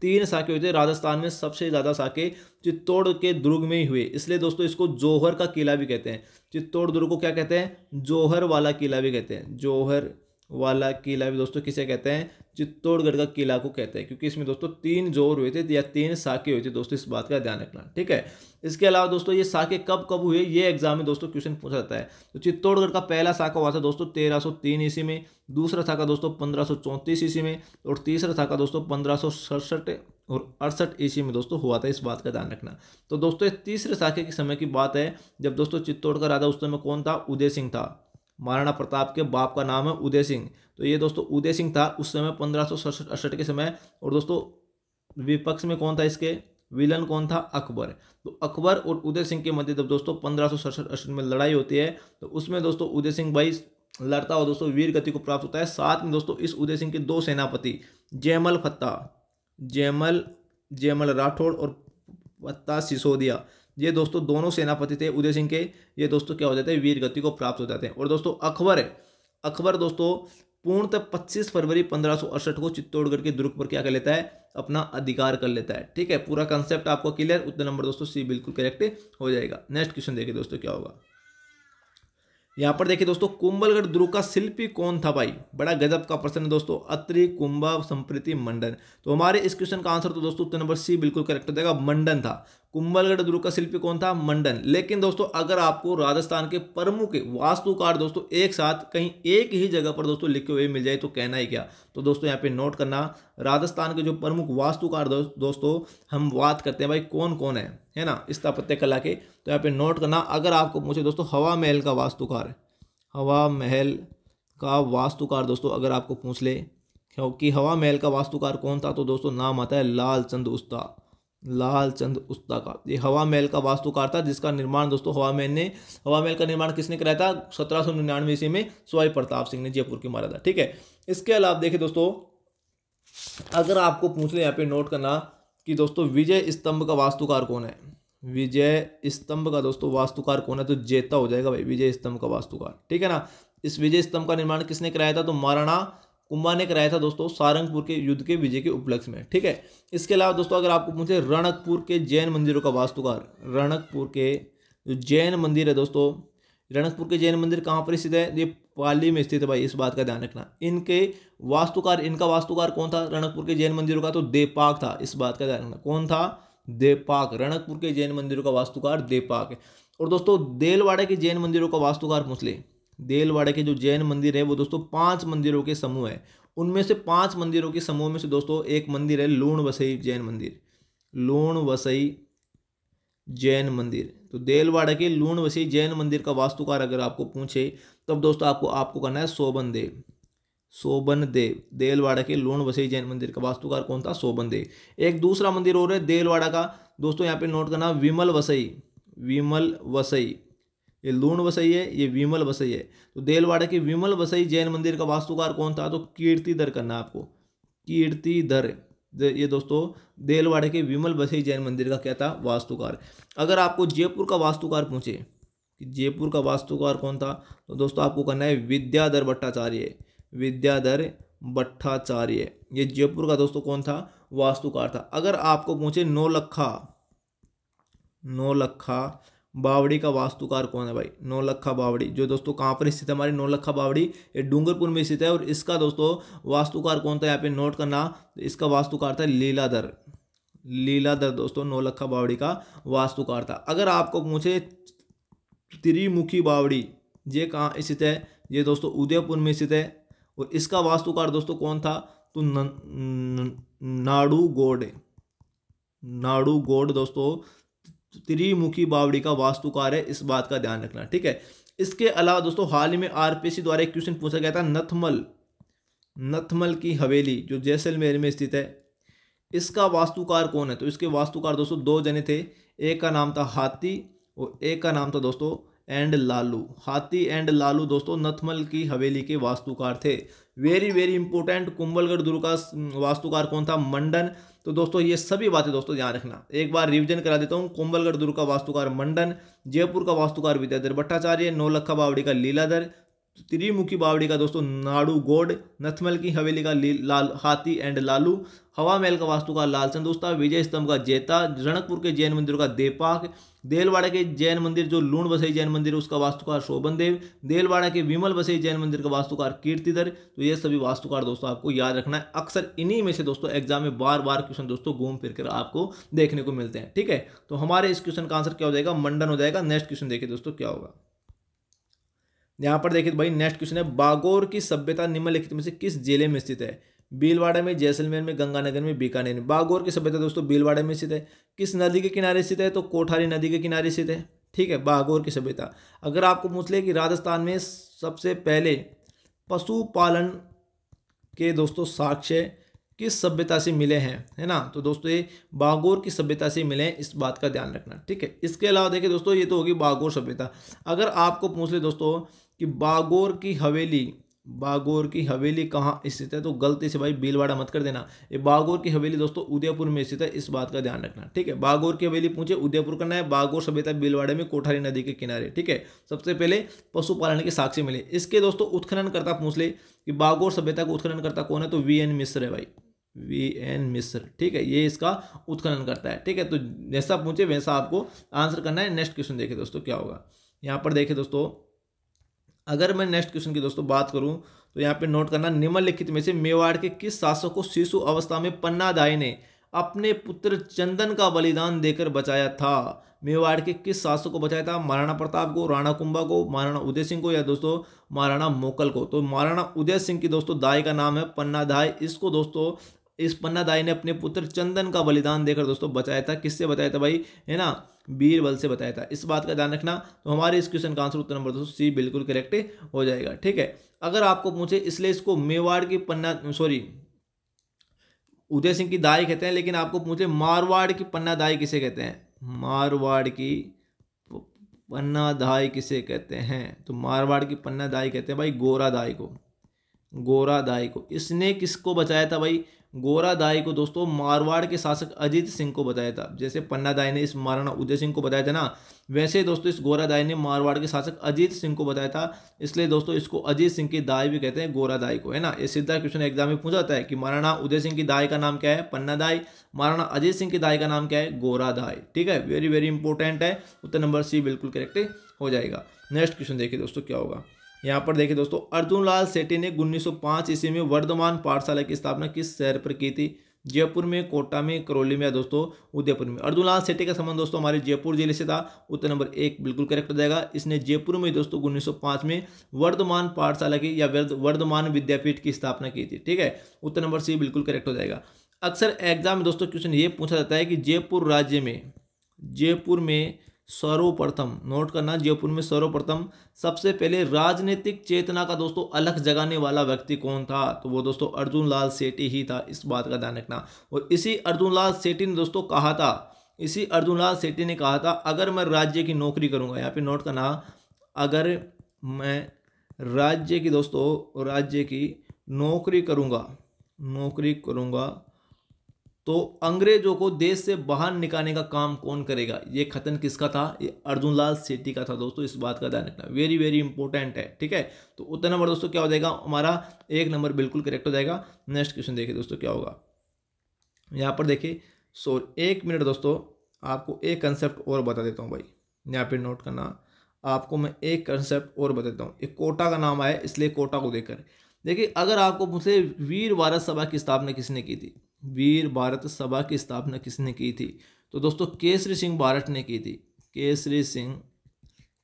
तीन साके हुए थे राजस्थान में सबसे ज़्यादा साके चित्तौड़ के दुर्ग में ही हुए इसलिए दोस्तों इसको जौहर का किला भी कहते हैं चित्तौड़ दुर्ग को क्या कहते हैं जौहर वाला किला भी कहते हैं जौहर वाला किला भी दोस्तों किसे कहते हैं चित्तौड़गढ़ का किला को कहते हैं क्योंकि इसमें दोस्तों तीन जोर हुए थे या तीन साके हुए थे दोस्तों इस बात का ध्यान रखना ठीक है इसके अलावा दोस्तों ये साके कब कब हुए ये एग्जाम में दोस्तों क्वेश्चन पूछा जाता है तो चित्तौड़गढ़ का पहला साका हुआ था दोस्तों तेरह सौ तीन ईस्वी में दूसरा साका दोस्तों पंद्रह सौ चौंतीस ईस्वी में और तीसरा साका दोस्तों पंद्रह सौ सड़सठ और अड़सठ ईस्वी में दोस्तों हुआ था इस बात का ध्यान रखना तो दोस्तों तीसरे साके के समय की बात है जब दोस्तों चित्तौड़ का राजा उस समय कौन था उदय सिंह था महाराणा प्रताप के बाप का नाम है उदय सिंह तो ये दोस्तों उदय सिंह था उस समय पंद्रह के समय और दोस्तों विपक्ष में कौन था इसके विलन कौन था अकबर तो अकबर और उदय सिंह के मध्य जब दोस्तों पंद्रह सौ में लड़ाई होती है तो उसमें दोस्तों उदय सिंह भाई लड़ता हुआ दोस्तों वीर गति को प्राप्त होता है साथ में दोस्तों इस उदय सिंह के दो सेनापति जयमल फत्ता जयमल जयमल राठौड़ और फत्ता सिसोदिया ये दोस्तों दोनों सेनापति थे उदय सिंह के ये दोस्तों क्या हो जाते हैं वीर गति को प्राप्त हो जाते हैं और दोस्तों अकबर अकबर दोस्तों पूर्णतः 25 फरवरी पंद्रह को चित्तौड़गढ़ के दुर्ग पर क्या कर लेता है अपना अधिकार कर लेता है ठीक है पूरा कंसेप्ट आपको क्लियर उतना नंबर दोस्तों सी बिल्कुल करेक्ट हो जाएगा नेक्स्ट क्वेश्चन देखिए दोस्तों क्या होगा यहाँ पर देखिए दोस्तों कुंभलगढ़ दुर्ग का शिल्पी कौन था भाई बड़ा गजब का प्रश्न है दोस्तों अत्रि कुंभ संप्रीति मंडन तो हमारे इस क्वेश्चन का आंसर तो दोस्तों उत्तर नंबर सी बिल्कुल करेक्ट हो जाएगा मंडन था कुंभलगढ़ दुर्ग का शिल्पी कौन था मंडन लेकिन दोस्तों अगर आपको राजस्थान के प्रमुख वास्तुकार दोस्तों एक साथ कहीं एक ही जगह पर दोस्तों लिखे हुए मिल जाए तो कहना ही क्या तो दोस्तों यहाँ पे नोट करना राजस्थान के जो प्रमुख वास्तुकार दो, दोस्तों हम बात करते हैं भाई कौन कौन है है ना स्थापत्य कला के तो यहाँ पे नोट करना अगर आपको पूछे दोस्तों हवा महल का वास्तुकार हवा महल का वास्तुकार दोस्तों अगर आपको पूछ ले क्योंकि हवा महल का वास्तुकार कौन था तो दोस्तों नाम आता है लाल चंद उस्ताद लाल चंद उस्ता का ये हवा महल का वास्तुकार था जिसका निर्माण दोस्तों हवा महल ने हवा महल का निर्माण किसने कराया था सत्रह सौ निन्यानवे ईस्वी में स्वाई प्रताप सिंह ने जयपुर के मारा था ठीक है इसके अलावा देखिए दोस्तों अगर आपको पूछ लें यहाँ पे नोट करना कि दोस्तों विजय स्तंभ का वास्तुकार कौन है विजय स्तंभ का दोस्तों वास्तुकार कौन है तो जेता हो जाएगा भाई विजय स्तंभ का वास्तुकार ठीक है ना इस विजय स्तंभ का निर्माण किसने कराया था तो महाराणा कुंभा ने कराया था दोस्तों सारंगपुर के युद्ध के विजय के उपलक्ष्य में ठीक है इसके अलावा दोस्तों अगर आपको पूछे रणकपुर के जैन मंदिरों का वास्तुकार रणकपुर के जो जैन मंदिर है दोस्तों रणकपुर के जैन मंदिर कहाँ पर स्थित है ये पाली में स्थित है भाई इस बात का ध्यान रखना इनके वास्तुकार इनका वास्तुकार कौन था रणकपुर के जैन मंदिरों का तो देपाक था इस बात का ध्यान रखना कौन था देपाक रणकपुर के जैन मंदिरों का वास्तुकार देपाक और दोस्तों देलवाड़ा के जैन मंदिरों का वास्तुकार पूछ ले देलवाड़ा के जो जैन मंदिर है वो दोस्तों पांच मंदिरों के समूह है उनमें से पांच मंदिरों के समूह में से दोस्तों एक मंदिर है लूण वसई जैन मंदिर लूण वसई जैन मंदिर तो देलवाड़ा के लूण वसई जैन मंदिर का वास्तुकार अगर आपको पूछे तब दोस्तों आपको आपको करना है शोभन देव शोभन देव देलवाड़ा के लूण वसई जैन मंदिर का वास्तुकार कौन था शोभन देव एक दूसरा मंदिर और है देलवाड़ा का दोस्तों यहाँ पे नोट करना विमल वसई विमल वसई ये लूण वसई है ये विमल वसई है तो देलवाड़ा के विमल वसई जैन मंदिर का वास्तुकार कौन था तो कीर्तिधर करना आपको कीर्तिधर ये दोस्तों देलवाड़े के विमल बसई जैन मंदिर का क्या था वास्तुकार अगर आपको जयपुर का वास्तुकार पूछे कि जयपुर का वास्तुकार कौन था तो दोस्तों आपको करना है विद्याधर भट्टाचार्य विद्याधर भट्टाचार्य ये जयपुर का दोस्तों कौन था वास्तुकार था अगर आपको पूछे नौलखा नौलखा बावड़ी का वास्तुकार कौन है भाई नौलखा बावड़ी जो दोस्तों कहाँ पर स्थित है हमारी नौलखा बावड़ी ये डूंगरपुर में स्थित है और इसका दोस्तों वास्तुकार कौन था यहाँ पे नोट करना इसका वास्तुकार था लीलाधर लीलाधर दोस्तों नौलखा बावड़ी का वास्तुकार था अगर आपको पूछे त्रिमुखी बावड़ी ये कहाँ स्थित है ये दोस्तों उदयपुर में स्थित है और इसका वास्तुकार दोस्तों कौन था तो नाड़ू गोड नाड़ू गोड दोस्तों त्रिमुखी बावड़ी का वास्तुकार है इस बात का ध्यान रखना ठीक है इसके अलावा दोस्तों हाल ही में आरपीसी द्वारा एक क्वेश्चन पूछा गया था नथमल नथमल की हवेली जो जैसलमेर में स्थित है इसका वास्तुकार कौन है तो इसके वास्तुकार दोस्तों दो जने थे एक का नाम था हाथी और एक का नाम था दोस्तों एंड लालू हाथी एंड लालू दोस्तों नथमल की हवेली के वास्तुकार थे वेरी वेरी इंपॉर्टेंट कुंभलगढ़ दुर्ग का वास्तुकार कौन था मंडन तो दोस्तों ये सभी बातें दोस्तों ध्यान रखना एक बार रिविजन करा देता हूँ कोम्बलगढ़ दुर्ग का वास्तुकार मंडन जयपुर का वास्तुकार विद्याधर भट्टाचार्य नौलखा बावड़ी का लीलाधर त्रिमुखी बावड़ी का दोस्तों नाड़ू गोड नथमल की हवेली का लाल हाथी एंड लालू हवा महल का वास्तुकार लालचंद उस्ता विजय स्तंभ का जेता रणकपुर के जैन मंदिर का देपाक देलवाड़ा के जैन मंदिर जो लूण बसई जैन मंदिर उसका वास्तुकार शोभन देव देलवाड़ा के विमल बसई जैन मंदिर का वास्तुकार कीर्तिधर तो ये सभी वास्तुकार दोस्तों आपको याद रखना है अक्सर इन्हीं में से दोस्तों एग्जाम में बार बार क्वेश्चन दोस्तों घूम फिर कर आपको देखने को मिलते हैं ठीक है तो हमारे इस क्वेश्चन का आंसर क्या हो जाएगा मंडन हो जाएगा नेक्स्ट क्वेश्चन देखिए दोस्तों क्या होगा यहाँ पर देखिए भाई नेक्स्ट क्वेश्चन है बागोर की सभ्यता निम्नलिखित में से किस जिले में स्थित है बीलवाड़ा में जैसलमेर में गंगानगर में बीकानेर में बागोर की सभ्यता दोस्तों बीलवाड़ा में स्थित है किस नदी के किनारे स्थित है तो कोठारी नदी के किनारे स्थित है ठीक है बागोर की सभ्यता अगर आपको पूछ ले कि राजस्थान में सबसे पहले पशुपालन के दोस्तों साक्ष्य किस सभ्यता से मिले हैं है ना तो दोस्तों ये बागोर की सभ्यता से मिले हैं इस बात का ध्यान रखना ठीक है इसके अलावा देखिए दोस्तों ये तो होगी बागोर सभ्यता अगर आपको पूछ ले दोस्तों कि बागोर की हवेली बागोर की हवेली कहाँ स्थित है तो गलती से भाई बीलवाड़ा मत कर देना ये बागोर की हवेली दोस्तों उदयपुर में स्थित है इस बात का ध्यान रखना ठीक है बागोर की हवेली पूछे उदयपुर करना है बागोर सभ्यता भीलवाड़े में कोठारी नदी के किनारे ठीक है सबसे पहले पशुपालन के साक्ष्य मिले इसके दोस्तों उत्खनन करता पूछ ले कि बागोर सभ्यता का उत्खनन करता कौन है तो वी एन मिश्र है भाई वी एन मिश्र ठीक है ये इसका उत्खनन करता है ठीक है तो जैसा पूछे वैसा आपको आंसर करना है नेक्स्ट क्वेश्चन देखे दोस्तों क्या होगा यहाँ पर देखे दोस्तों अगर मैं नेक्स्ट क्वेश्चन की दोस्तों बात करूं तो यहाँ पे नोट करना निम्नलिखित में से मेवाड़ के किस शासक को शिशु अवस्था में पन्नादाई ने अपने पुत्र चंदन का बलिदान देकर बचाया था मेवाड़ के किस शासक को बचाया था महाराणा प्रताप को राणा कुंभा को महाराणा उदय सिंह को या दोस्तों महाराणा मोकल को तो महाराणा उदय सिंह की दोस्तों दाई का नाम है पन्ना दाई इसको दोस्तों इस पन्ना दाई ने अपने पुत्र चंदन का बलिदान देकर दोस्तों बचाया था किससे बचाया था भाई है ना बीरबल से बताया था इस बात का ध्यान रखना तो हमारे इस क्वेश्चन का आंसर उत्तर नंबर दोस्तों सी बिल्कुल करेक्ट हो जाएगा ठीक है अगर आपको पूछे इसलिए इसको मेवाड़ की पन्ना सॉरी उदय सिंह की दाई कहते हैं लेकिन आपको पूछे मारवाड़ की पन्ना दाई किसे कहते हैं मारवाड़ की पन्ना दाई किसे कहते हैं तो मारवाड़ की पन्ना दाई कहते हैं भाई गोरा दाई को गोरा दाई को इसने किसको बचाया था भाई गोरा दाई को दोस्तों मारवाड़ के शासक अजीत सिंह को बताया था जैसे पन्ना दाई ने इस महाराणा उदय सिंह को बताया था ना वैसे दोस्तों इस गोरा दाई ने मारवाड़ के शासक अजीत सिंह को बताया था इसलिए दोस्तों इसको अजीत सिंह की दाई भी कहते हैं गोरा दाई को है ना ये सीधा क्वेश्चन एग्जाम में पूछा जाता है कि महाराणा उदय सिंह की दाई का नाम क्या है पन्ना दाई महाराणा अजीत सिंह की दाई का नाम क्या है गोरा दाई ठीक है वेरी वेरी इंपॉर्टेंट है उत्तर नंबर सी बिल्कुल करेक्ट हो जाएगा नेक्स्ट क्वेश्चन देखिए दोस्तों क्या होगा यहाँ पर देखिए दोस्तों अर्जुन लाल सेठी ने 1905 ईस्वी में वर्धमान पाठशाला की स्थापना किस शहर पर की थी जयपुर में कोटा में करौली में या दोस्तों उदयपुर में अर्जुन लाल सेठी का संबंध दोस्तों हमारे जयपुर जिले से था उत्तर नंबर एक बिल्कुल करेक्ट हो जाएगा इसने जयपुर में दोस्तों 1905 में वर्धमान पाठशाला की या वर्धमान विद्यापीठ की स्थापना की थी ठीक है उत्तर नंबर सी बिल्कुल करेक्ट हो जाएगा अक्सर एग्जाम में दोस्तों क्वेश्चन ये पूछा जाता है कि जयपुर राज्य में जयपुर में सर्वप्रथम नोट करना जयपुर में सर्वप्रथम सबसे पहले राजनीतिक चेतना का दोस्तों अलग जगाने वाला व्यक्ति कौन था तो वो दोस्तों अर्जुन लाल सेठी ही था इस बात का ध्यान रखना और इसी अर्जुन लाल सेठी ने दोस्तों कहा था इसी अर्जुन लाल सेठी ने कहा था अगर मैं राज्य की नौकरी करूँगा यहाँ पे नोट करना अगर मैं राज्य की दोस्तों राज्य की नौकरी करूँगा नौकरी करूँगा तो अंग्रेजों को देश से बाहर निकालने का काम कौन करेगा ये खतन किसका था ये अर्जुन लाल सेठी का था दोस्तों इस बात का ध्यान रखना वेरी वेरी इंपॉर्टेंट है ठीक है तो उतना नंबर दोस्तों क्या हो जाएगा हमारा एक नंबर बिल्कुल करेक्ट हो जाएगा नेक्स्ट क्वेश्चन देखिए दोस्तों क्या होगा यहाँ पर देखिए सो एक मिनट दोस्तों आपको एक कंसेप्ट और बता देता हूँ भाई यहाँ पर नोट करना आपको मैं एक कंसेप्ट और बता देता हूँ एक कोटा का नाम आया इसलिए कोटा को देखकर देखिए अगर आपको मुझसे वीर भारत सभा की स्थापना किसने की थी वीर भारत सभा की स्थापना किसने की थी तो दोस्तों केसरी सिंह भारत ने की थी केसरी सिंह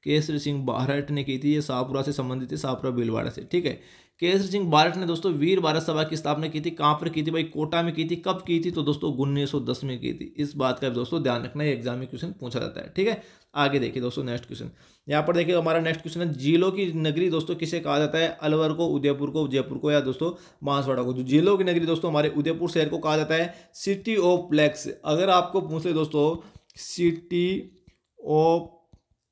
केसरी सिंह भारत ने की थी ये सापुरा से संबंधित है सापुरा भीलवाड़ा से ठीक है केसर सिंह बारट ने दोस्तों वीर भारत सभा की स्थापना की थी कहाँ पर की थी भाई कोटा में की थी कब की थी तो दोस्तों उन्नीस सौ दस में की थी इस बात का दोस्तों ध्यान रखना है एग्जाम में क्वेश्चन पूछा जाता है ठीक है आगे देखिए दोस्तों नेक्स्ट क्वेश्चन यहाँ पर देखिए हमारा नेक्स्ट क्वेश्चन है जिलों की नगरी दोस्तों किसे कहा जाता है अलवर को उदयपुर को जयपुर को या दोस्तों बांसवाड़ा को जो जिलों की नगरी दोस्तों हमारे उदयपुर शहर को कहा जाता है सिटी ऑफ प्लेक्स अगर आपको पूछ ले दोस्तों सिटी ऑफ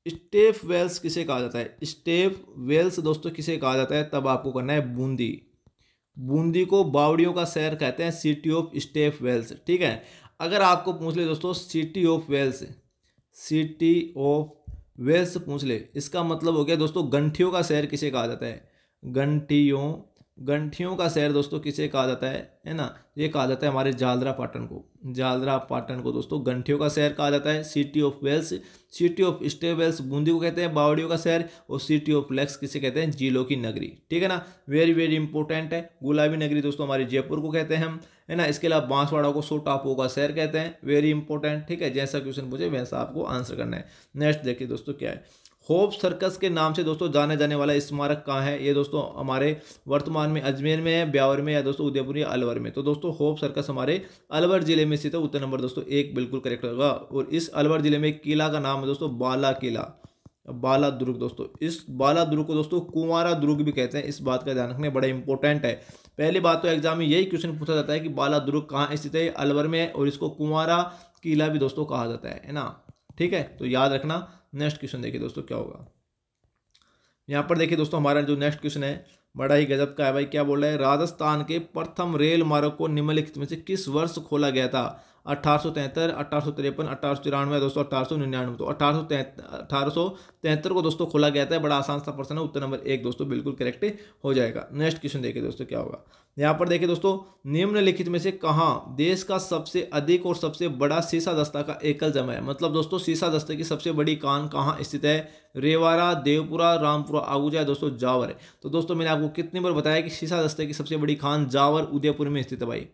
स्टेप वेल्स किसे कहा जाता है स्टेप वेल्स दोस्तों किसे कहा जाता है तब आपको करना है बूंदी बूंदी को बावड़ियों का शहर कहते हैं सिटी ऑफ स्टेप वेल्स ठीक है अगर आपको पूछ ले दोस्तों city of wells city of wells पूछ ले इसका मतलब हो गया दोस्तों गंठियों का शहर किसे कहा जाता है गंठियों गंठियों का शहर दोस्तों किसे कहा जाता है है ना ये कहा जाता है हमारे जालरा पाटन को जालरा पाटन को दोस्तों गंठियों का शहर कहा जाता है city of wells city of stables Bundi को कहते हैं बावड़ियों का शहर और सिटी ऑफ लेक्स किसे कहते हैं जिलों की नगरी ठीक है ना वेरी वेरी इंपॉर्टेंट है गुलाबी नगरी दोस्तों हमारे जयपुर को कहते हैं हम है ना इसके अलावा बांसवाड़ा को सोटापो का शहर कहते हैं वेरी इंपॉर्टेंट ठीक है जैसा क्वेश्चन पूछे वैसा आपको आंसर करना है नेक्स्ट देखिए दोस्तों क्या है होप सर्कस के नाम से दोस्तों जाने जाने वाला स्मारक कहाँ है ये दोस्तों हमारे वर्तमान में अजमेर में है ब्यावर में या दोस्तों उदयपुर या अलवर में तो दोस्तों होप सर्कस हमारे अलवर जिले में स्थित है उत्तर नंबर दोस्तों एक बिल्कुल करेक्ट होगा और इस अलवर जिले में किला का नाम है दोस्तों बाला किला बाला दुर्ग दोस्तों इस बाला दुर्ग को दोस्तों कुंवारा दुर्ग भी कहते हैं इस बात का ध्यान रखना बड़ा इंपॉर्टेंट है पहली बात तो एग्जाम में यही क्वेश्चन पूछा जाता है कि बाला दुर्ग कहाँ स्थित है अलवर में है और इसको कुंवारा किला भी दोस्तों कहा जाता है ना ठीक है तो याद रखना नेक्स्ट क्वेश्चन देखिए दोस्तों क्या होगा यहाँ पर देखिए दोस्तों हमारा जो नेक्स्ट क्वेश्चन है बड़ा ही गजब का है भाई क्या बोल रहा है राजस्थान के प्रथम रेल मार्ग को निम्नलिखित में से किस वर्ष खोला गया था अठारह सौ तैंतर सौ तिरपन अठारह सौ दोस्तों अठारह सौ निन्यानवे तो अठारह सौ अठारह सौ को दोस्तों खोला गया था बड़ा आसान सा प्रश्न है उत्तर नंबर एक दोस्तों बिल्कुल करेक्ट हो जाएगा नेक्स्ट क्वेश्चन देखिए दोस्तों क्या होगा यहाँ पर देखिए दोस्तों निम्नलिखित में से कहाँ देश का सबसे अधिक और सबसे बड़ा सीसा दस्ता का एकल जमा है मतलब दोस्तों सीसा दस्ते की सबसे बड़ी कान कहाँ स्थित है रेवारा देवपुरा रामपुरा आगुजा दोस्तों जावर है तो दोस्तों मैंने आपको कितनी बार बताया कि सीसा दस्ते की सबसे बड़ी खान जावर उदयपुर में स्थित है भाई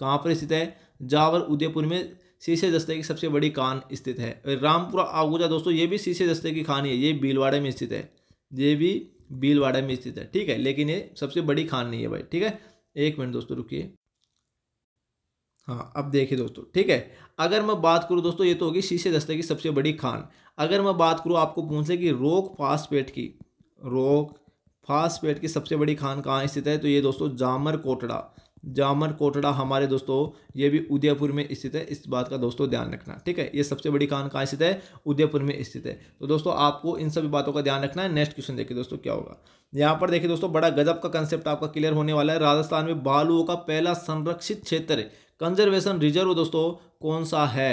कहाँ पर स्थित है जावर उदयपुर में शीशे दस्ते की सबसे बड़ी खान स्थित है रामपुरा आगुजा दोस्तों ये भी शीशे दस्ते की खान है ये भीलवाड़ा में स्थित है ये भी भीलवाड़ा में स्थित है ठीक है लेकिन ये सबसे बड़ी खान नहीं है भाई ठीक है एक मिनट दोस्तों रुकिए हाँ अब देखिए दोस्तों ठीक है अगर मैं बात करूँ दोस्तों ये तो होगी शीशे दस्ते की सबसे बड़ी खान अगर मैं बात करूँ आपको कौन से कि रोक फास्पेट की रोक फास्पेट की सबसे बड़ी खान कहाँ स्थित है तो ये दोस्तों जामर कोटड़ा जामर कोटड़ा हमारे दोस्तों ये भी उदयपुर में स्थित है इस बात का दोस्तों ध्यान रखना ठीक है ये सबसे बड़ी कान कहाँ स्थित है उदयपुर में स्थित है तो दोस्तों आपको इन सभी बातों का ध्यान रखना है नेक्स्ट क्वेश्चन देखिए दोस्तों क्या होगा यहाँ पर देखिए दोस्तों बड़ा गजब का कंसेप्ट आपका क्लियर होने वाला है राजस्थान में बालुओं का पहला संरक्षित क्षेत्र कंजर्वेशन रिजर्व दोस्तों कौन सा है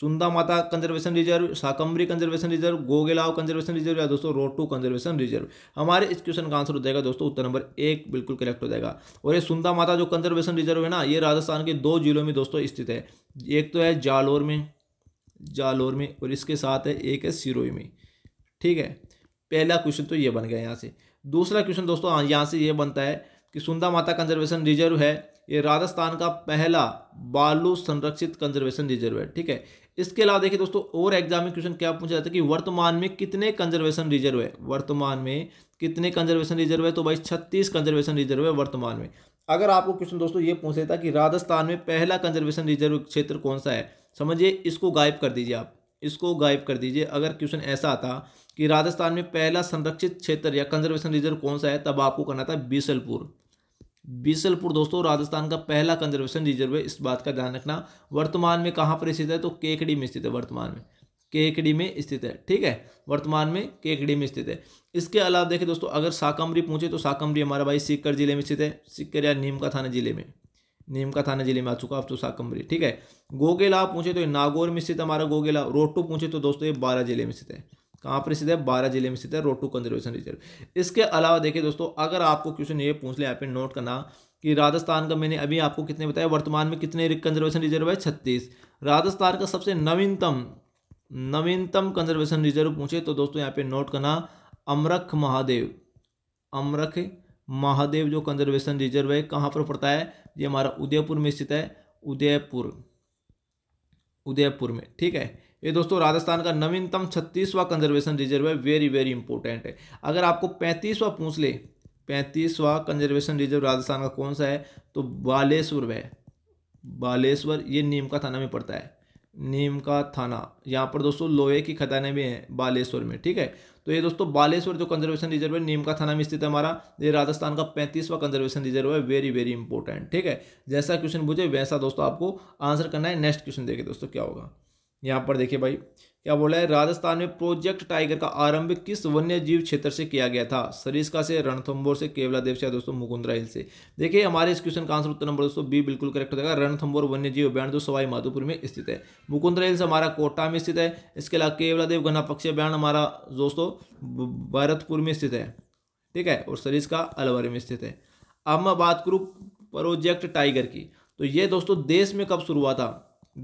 Chunda Mata conservation reserve Shakambhari conservation reserve Gogelao conservation reserve या दोस्तों रोटू कंजर्वेशन रिजर्व हमारे इस क्वेश्चन का आंसर हो जाएगा दोस्तों उत्तर नंबर एक बिल्कुल करेक्ट हो जाएगा और ये सुंदा माता जो कंजर्वेशन रिजर्व है ना ये राजस्थान के दो जिलों में दोस्तों स्थित है एक तो है जालोर में जालोर में और इसके साथ है एक है सिरोई में ठीक है पहला क्वेश्चन तो ये बन गया यहाँ से दूसरा क्वेश्चन दोस्तों हाँ, यहाँ से ये बनता है कि सुंदा माता कंजर्वेशन रिजर्व है ये राजस्थान का पहला बालू संरक्षित कंजर्वेशन रिजर्व है ठीक है इसके अलावा देखिए दोस्तों और एग्जाम में क्वेश्चन क्या पूछा जाता है कि वर्तमान में कितने कंजर्वेशन रिजर्व है वर्तमान में कितने कंजर्वेशन रिजर्व है तो भाई छत्तीस कंजर्वेशन रिजर्व है वर्तमान में अगर आपको क्वेश्चन दोस्तों ये पूछ लेता कि राजस्थान में पहला कंजर्वेशन रिजर्व क्षेत्र कौन सा है समझिए इसको गायब कर दीजिए आप इसको गायब कर दीजिए अगर क्वेश्चन ऐसा आता कि राजस्थान में पहला संरक्षित क्षेत्र या कंजर्वेशन रिजर्व कौन सा है तब आपको करना था बीसलपुर बीसलपुर दोस्तों राजस्थान का पहला कंजर्वेशन रिजर्व है इस बात का ध्यान रखना वर्तमान में कहाँ पर स्थित है तो केकड़ी में स्थित है वर्तमान में केकड़ी में स्थित है ठीक है वर्तमान में केकड़ी में स्थित है इसके अलावा देखें दोस्तों अगर साकम्बरी पूछे तो साकम्बरी हमारा भाई सीकर जिले में स्थित है सीकर या नीमका थाना जिले में नीमका थाना जिले में आ चुका आप तो साकम्बरी ठीक है गोगेला पूछे तो नागौर में स्थित हमारा गोगेला रोटू पूछे तो दोस्तों ये बारह जिले में स्थित है कहाँ पर स्थित है बारह जिले में स्थित है रोटू कंजर्वेशन रिजर्व इसके अलावा देखिए दोस्तों अगर आपको क्वेश्चन ये पूछ लिया यहाँ पे नोट करना कि राजस्थान का मैंने अभी आपको कितने बताया वर्तमान में कितने कंजर्वेशन रिजर्व है छत्तीस राजस्थान का सबसे नवीनतम नवीनतम कंजर्वेशन रिजर्व पूछे तो दोस्तों यहाँ पे नोट करना अमरख महादेव अमरख महादेव जो कंजर्वेशन रिजर्व है कहाँ पर पड़ता है ये हमारा उदयपुर में स्थित है उदयपुर उदयपुर में ठीक है ये दोस्तों राजस्थान का नवीनतम छत्तीसवां कंजर्वेशन रिजर्व है वेरी वेरी इंपॉर्टेंट है अगर आपको पैंतीसवां पूछ ले पैंतीसवां कंजर्वेशन रिजर्व राजस्थान का कौन सा है तो बालेश्वर वह बालेश्वर ये नीम का थाना में पड़ता है नीम का थाना यहाँ पर दोस्तों लोहे की खदानें भी हैं बालेश्वर में ठीक है तो ये दोस्तों बालेश्वर जो कंजर्वेशन रिजर्व है नीम का थाना में स्थित है हमारा ये राजस्थान का पैंतीसवां कंजर्वेशन रिजर्व है वेरी वेरी इंपॉर्टेंट ठीक है जैसा क्वेश्चन पूछे वैसा दोस्तों आपको आंसर करना है नेक्स्ट क्वेश्चन देखिए दोस्तों क्या होगा यहाँ पर देखिए भाई क्या बोला है राजस्थान में प्रोजेक्ट टाइगर का आरंभ किस वन्य जीव क्षेत्र से किया गया था सरिस्का से रणथम्बोर से केवला देव से दोस्तों मुकुंदरा हिल से देखिए हमारे इस क्वेश्चन का आंसर उत्तर नंबर दोस्तों बी बिल्कुल करेक्ट जाएगा रणथम्बोर वन्य जीव अभ्यारण जो सवाई माधोपुर में स्थित है मुकुंदरा हिल्स हमारा कोटा में स्थित है इसके अलावा केवला देव घना पक्षी अभ्यारण हमारा दोस्तों भरतपुर में स्थित है ठीक है और सरिस्का अलवर में स्थित है अब मैं बात करूँ प्रोजेक्ट टाइगर की तो ये दोस्तों देश में कब शुरू हुआ था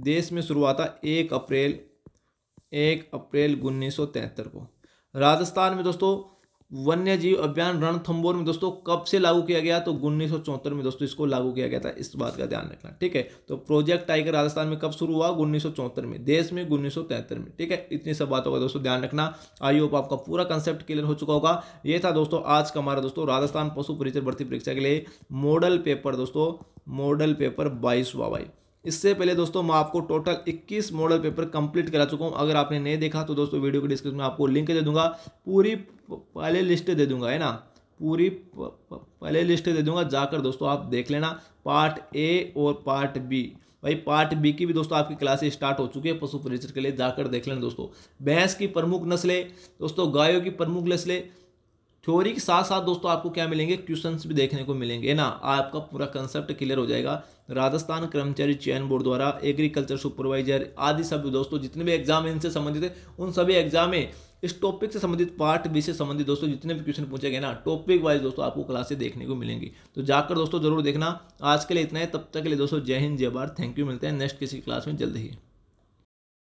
देश में शुरुआत था एक अप्रैल एक अप्रैल उन्नीस को राजस्थान में दोस्तों वन्य जीव अभियान रणथंबोर में दोस्तों कब से लागू किया गया तो उन्नीस में दोस्तों इसको लागू किया गया था इस बात का ध्यान रखना ठीक है तो प्रोजेक्ट टाइगर राजस्थान में कब शुरू हुआ उन्नीस में देश में उन्नीस में ठीक है इतनी सब बातों का दोस्तों ध्यान रखना आई होप आपका पूरा कंसेप्ट क्लियर हो चुका होगा ये था दोस्तों आज का हमारा दोस्तों राजस्थान पशु परिचय भर्ती परीक्षा के लिए मॉडल पेपर दोस्तों मॉडल पेपर बाईस वाई इससे पहले दोस्तों मैं आपको टोटल 21 मॉडल पेपर कंप्लीट करा चुका हूँ अगर आपने नहीं देखा तो दोस्तों वीडियो के डिस्क्रिप्शन में आपको लिंक दे दूंगा पूरी पहले लिस्ट दे दूंगा है ना पूरी पहले लिस्ट दे दूंगा जाकर दोस्तों आप देख लेना पार्ट ए और पार्ट बी भाई पार्ट बी की भी दोस्तों आपकी क्लासेस स्टार्ट हो चुकी है पशु परिचर के लिए जाकर देख लेना दोस्तों भैंस की प्रमुख नस्लें दोस्तों गायों की प्रमुख नस्लें थ्योरी के साथ साथ दोस्तों आपको क्या मिलेंगे क्वेश्चंस भी देखने को मिलेंगे ना आपका पूरा कंसेप्ट क्लियर हो जाएगा राजस्थान कर्मचारी चयन बोर्ड द्वारा एग्रीकल्चर सुपरवाइजर आदि सब दोस्तों जितने भी एग्जाम इनसे संबंधित है उन सभी एग्जाम में इस टॉपिक से संबंधित पार्ट बी से संबंधित दोस्तों जितने भी क्वेश्चन पूछे गए ना टॉपिक वाइज दोस्तों आपको क्लासे देखने को मिलेंगी तो जाकर दोस्तों जरूर देखना आज के लिए इतना है तब तक के लिए दोस्तों जय हिंद जय भारत थैंक यू मिलते हैं नेक्स्ट किसी क्लास में जल्द ही